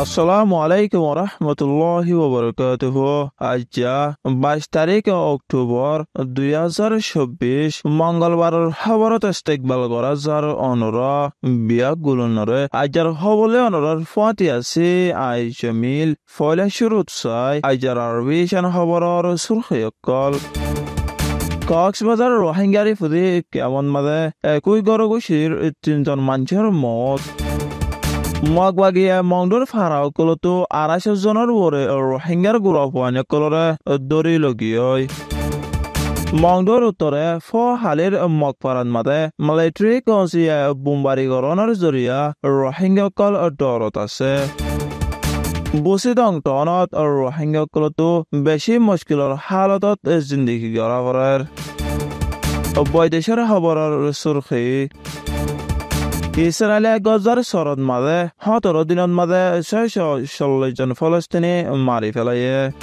আসসালামু আলাইকুম রহমতুল্লাহ ওবরকাত আজ বাইশ তারিখ অক্টোবর দুই হাজার চব্বিশ মঙ্গলবার খবরত ইস্তেকবাল করা যার অনুর বিয়াক গুলনরে আজার হবলে অনুরার ফাঁতি আছে আই জমিল ফলে শুরুত চাই আজার আরবি খবরর সুরখয়কল কক্সবাজার রোহিঙ্গারি ফুদি কেমন মানে একই গড় তিনজন মানুষের মত মগবাগিয়া মংডোর ফারাও কলতো আড়াইশো জনের ওরে রোহিঙ্গার গুড় পানি কলরে দরি লগি মংডোর উত্তরে ফ হালির মগপারান মাতে মালেট্রি কৌশিয়া বোমবারীকরণের জরিয়া রোহিঙ্গাকল দরত আছে বসিদং টনত রোহিঙ্গাকলতো বেশি মুশকিলর হালতত জিন্দিগি গড়া করার বৈদেশের খবরের সুরখী ایسر علی گازار سارد مده ها تارا دیناد مده شایش شلال فلسطینی ماری فلایه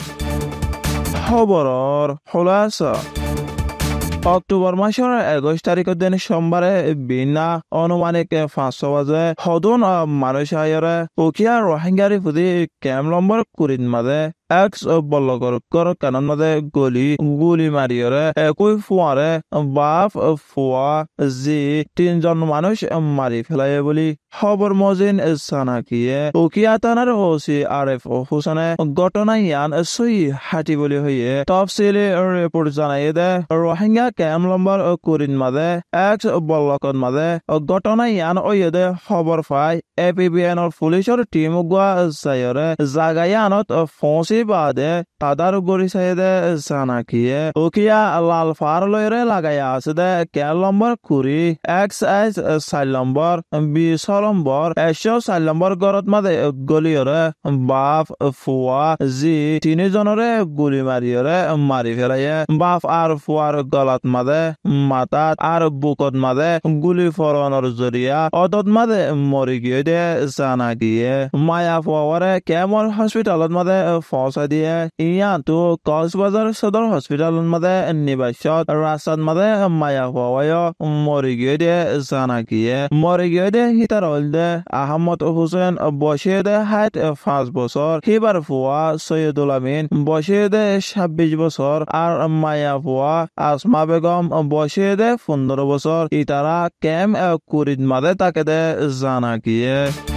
ها بارار حلاسا اکتوبر ماشور اگوش تاریک دین بینا آنوانی که حدون وزه هدون مانوش آیاره اوکیا روحنگاری فوزی کم لامبر کورید مده एक्स बल्ल कर कान मदे गोली गोली मारियर একই ফুয়ারে বাপ ফুয়া জি তিনজন মানুষ মারি ফেলায় বলি খবর মজিন সানাকিয়ে উকিয়া থানার ওসি আরেফ হোসেনে ঘটনা ইয়ান সই হাটি বলি হইয়ে তফসিলি রিপোর্ট জানাই দে রোহিঙ্গা ক্যাম্প নম্বর করিন মাদে এক্স বল্লকন মাদে ঘটনা ইয়ান ওই দে খবর পায় APBNৰ পুলিচৰ টীম গুৱাছাইৰে জাগায়ানত ফঁচি বাদে তাদাৰগুৰি চাইদে চানাকিয়ে উকিয়া লালফাৰলৈৰে লাগাই আছে দে কেল নম্বৰ কুৰি এক্স এছ চাৰি নম্বৰ বিশ নম্বৰ এশ চাৰি নম্বৰ গড়ত মাদে গলিয়ৰে বাপ ফুৱা যি তিনিজনৰে গুলি মাৰিয়ৰে মাৰি পেলাইয়ে বাপ আৰু ফুৱাৰ গলাত মাদে মাতাত আৰু বুকত মাদে গুলি ফৰণৰ জৰিয়া অতত মাদে মৰি গিয়ে de sana kiye maya favore कैमल हॉस्पिटल मदे फौसा दिए इया तो कॉक्सबाजार सदर हॉस्पिटल मदे निबाशत रासन मदे माया हवायो मरि गयो दे जाना किए मरि गयो दे हितार दे আহমদ হোসেন বসে দে হাত পাঁচ বছর হিবার ফুয়া সৈয়দুল আমিন বসে দে ছাব্বিশ বছর আর মায়া ফুয়া আসমা বেগম বসে দে পনেরো বছর ইতারা কেম কুরিদ মাদে তাকে দে জানা কিয়ে Yeah.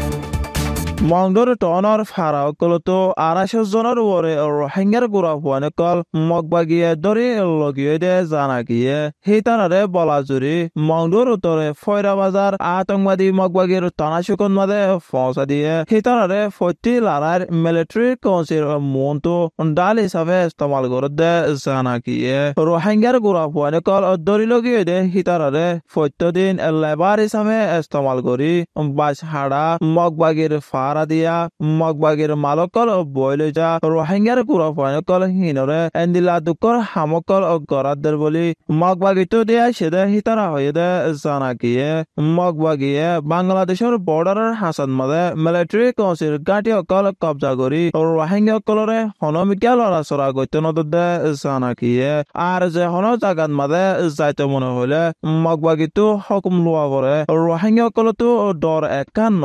মন্দর টনর ফারাও কলতো আড়াইশো জনের ওরে রোহিঙ্গার গুড়া হুয়ানে কল মগবা গিয়ে দরি লগিয়ে দে জানা গিয়ে হিতানারে বলা জুরি মন্দর উত্তরে ফয়রা বাজার আতঙ্কবাদী মগবাগির টানাশুকন মাদে ফসা দিয়ে হিতানারে ফটি লারার মিলিটারি কাউন্সিল মন্তো ডাল হিসাবে ইস্তেমাল করে দে জানা গিয়ে রোহিঙ্গার গুড়া হুয়ানে কল দরি লগিয়ে দে হিতানারে ফত্য দিন লেবার হিসাবে ইস্তেমাল করি বাস হাড়া মগবাগির ফার পাহারা দিয়া মগবাগের মালকল বইলে যা রোহিঙ্গার কুরফানকল হিনরে এন্দিলা দুকর হামকল গরাদ্দের বলি মগবাগিত দিয়া সেদে হিতারা হয়ে দে জানাকিয়ে মগবাগিয়ে বাংলাদেশের বর্ডারের হাসান মাদে মিলিটারি কাউন্সিল গাঁটি অকল কবজা করি রোহিঙ্গা অকলরে হনমিকা লড়াচড়া গত্য নদর দে জানাকিয়ে আর যে হন জাগাত মাদে যাইতে মনে হলে মগবাগিতো হকুম লোয়া করে রোহিঙ্গা অকলতো ডর একান্ন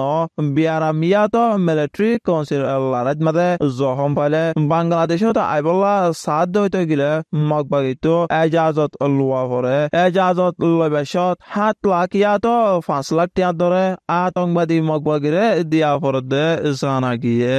বিয়ারা মিয়াত তো মিলিটারি কাউন্সিল লড়াইত মাঝে জখম পাইলে বাংলাদেশে তো আইবল্লা সাহায্য হইতে গেলে মগবাগিত এজাজত লোয়া পরে এজাজত লবেশত সাত লাখ ইয়া তো পাঁচ লাখ টিয়ার ধরে আতঙ্কবাদী মগবাগিরে দিয়া পরে দে জানা গিয়ে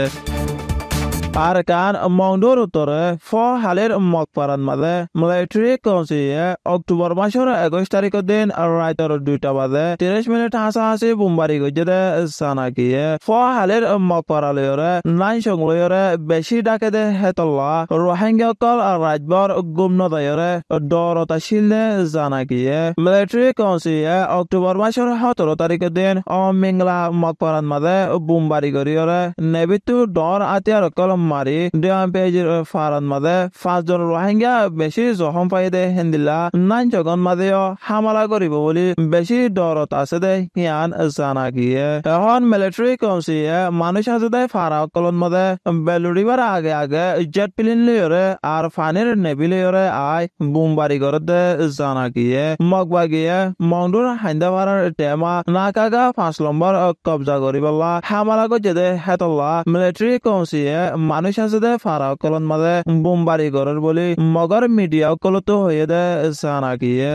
আর কান মংডোর উত্তরে ফ হালের পারান মাঝে মিলিটারি কাউন্সিলে অক্টোবর মাসের একুশ তারিখের দিন রাইতর দুইটা বাজে তিরিশ মিনিট হাসা হাসি বোমবারি গজে সানাকিয়ে ফ হালের মকপারালয়রে নাইন সংলয়রে বেশি ডাকে দে হেতল্লা রোহিঙ্গা কল রাজবর গুমনদায়রে দরতা শিলে জানাকিয়ে মিলিটারি কাউন্সিলে অক্টোবর মাসের সতেরো তারিখের দিন অমিংলা পারান মাঝে বোমবারি করিয়রে নেবিতু ডর আতিয়ার কল মারি ডেওয়ার ফারান মাঝে পাঁচজন রোহিঙ্গা বেশি জখম পাই দে হেন্দিলা নাইন জগন মাঝেও হামলা করিব বলি বেশি ডরত আছে দে হিয়ান জানা গিয়ে এখন মিলিটারি কাউন্সিলে মানুষ আছে দে ফারা কলন মাঝে বেলুড়িবার আগে আগে জেট প্লেন লিওরে আর ফানির নেভি লিওরে আই বোমবারি করে দে জানা গিয়ে মগবা গিয়ে মংডুর হাইন্দাবাড়ার টেমা নাকাগা পাঁচ নম্বর কবজা করিবলা হামলা করছে দে হেতল্লা মিলিটারি কাউন্সিলে মানুষ আছে দে ফারা কলন মাঝে বোমবারি করার বলি মগর মিডিয়া কলত হয়ে দে সানা কিয়ে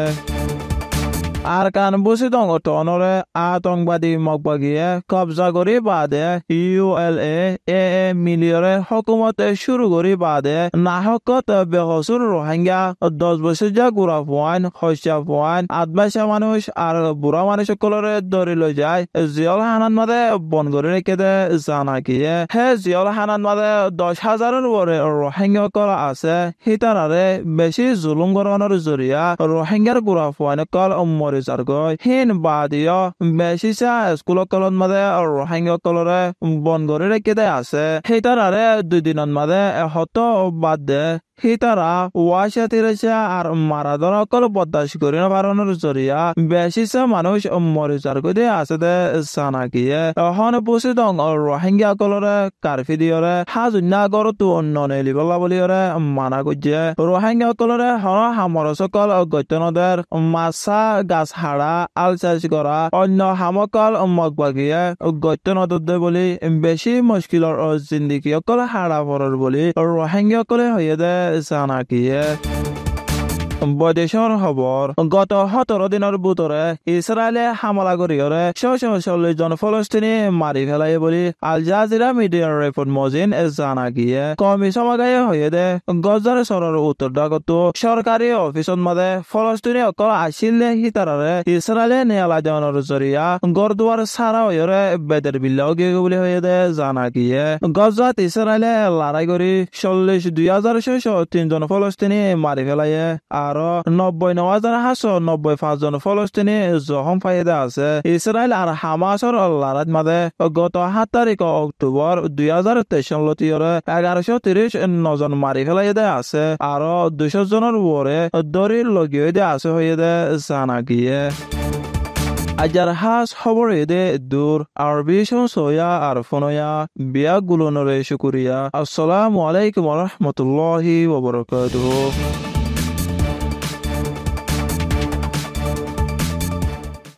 Arkan busidong otonore atongbadi mokbagiye kabza e, e e gori bade ULA AA মিলিয়রে হকুমতে শুরু করি বাদে নাহকত বেহসুর রোহিঙ্গা দশ বছরীয়া গুড়া পোয়ান শস্যা পোয়ান আদবাসা মানুষ আর বুড়া মানুষ সকলরে ধরি লৈ যায় জিয়ল হানান মাদে বন করে রেখে দে জানা কিয়ে হে জিয়ল হানান মাদে দশ হাজারের উপরে রোহিঙ্গা কল আছে সিতারারে বেশি জুলুম গরণের জরিয়া রোহিঙ্গার গুড়া পোয়ান কল মরে ৰিচাৰ্জকৈ হেন বাদ ইয় বেছি চা স্কুলৰ তলত মাদে ৰহাংগীৰ তলৰে বন্ধ কৰি ৰাখি আছে সেইটাৰ আৰে দুদিনত মাদে এসপ্তাহ বাদ দে হে তারা ওয়াশা তেরেসা আর মারাদন অকল বরদাস্ত করি না পারণের জরিয়া বেশিসা মানুষ মরে চার গদে আছে দে সানা গিয়ে অহন বসে দং রোহিঙ্গা অকলরে কার্ফি দিয়রে হাজুন্না আগর তু অন্য নেলিবলা বলিয়রে মানা গজে রোহিঙ্গা অকলরে হন হামর সকল গত্যনদের মাছা গাছ হাড়া আল চাষ করা অন্য হামকল মগবাগিয়ে গত্যনদে বলি বেশি মুশকিলর জিন্দিগি অকল হাড়া পরর বলি রোহিঙ্গা অকলে হয়ে দে yeah. বৈদেশর খবর গত সতৰ দিনৰ বুটৰে ইছৰাইলে হামলা কৰিৰে ছয়শ চল্লিশ জন ফলস্তিনি মারি ফেলাই বলে আল জাজিরা মিডিয়ার ৰিপৰ্ট মজিন জানা গিয়ে কমি সমাগায় হয়ে দে গজার চৰৰ উত্তর ডাকতো সরকারি অফিচত মাদে ফলস্তিনি অকল আসিল সিতাৰাৰে ইছৰাইলে নেলা দেৱানৰ জৰিয়া গড় দুৱাৰ চাৰা হৈৰে বেদৰ বিল্লাও গিয়ে বুলি হয়ে দে জানা গিয়ে গজাত ইছৰাইলে লড়াই করে চল্লিশ দুই হাজার ছয়শ তিনজন ফলস্তিনি মারি পেলাইয়ে আর আরো নব্বই নজন হাস নব্বই পাঁচজন ফলস্তিনি জখম ফাইদা আছে ইসরায়েল আর হামাসর লড়াইত মাঝে গত সাত তারিখ অক্টোবর দুই হাজার তেইশ লতিয়রে এগারোশো তিরিশ নজন মারি ফেলাই দে আছে আরো দুশো জনের ওরে দড়ি লগিয়ে দে আছে হয়ে দে জানা গিয়ে আজার হাস খবর এদে দূর আর বিশন সয়া আর ফনয়া বিয়া গুলো নরে শুকুরিয়া আসসালামু আলাইকুম রহমতুল্লাহি ওবরকাতুহু